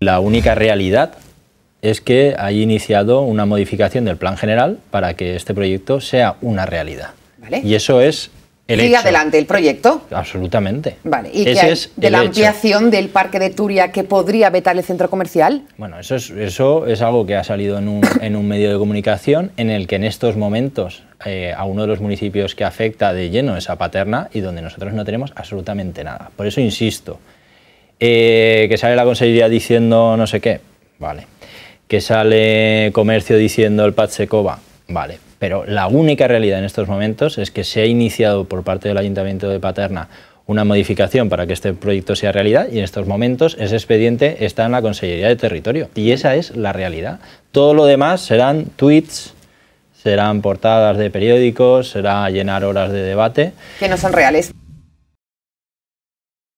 La única realidad es que hay iniciado una modificación del plan general para que este proyecto sea una realidad. Y eso es el Sigue adelante el proyecto. Absolutamente. Vale, y es de la ampliación del parque de Turia que podría vetar el centro comercial. Bueno, eso es, eso es algo que ha salido en un, medio de comunicación en el que en estos momentos eh, a uno de los municipios que afecta de lleno esa Paterna y donde nosotros no tenemos absolutamente nada. Por eso insisto, eh, que sale la consejería diciendo no sé qué, vale. Que sale comercio diciendo el PAT vale. Pero la única realidad en estos momentos es que se ha iniciado por parte del Ayuntamiento de Paterna una modificación para que este proyecto sea realidad y en estos momentos ese expediente está en la Consellería de Territorio. Y esa es la realidad. Todo lo demás serán tweets, serán portadas de periódicos, será llenar horas de debate. Que no son reales.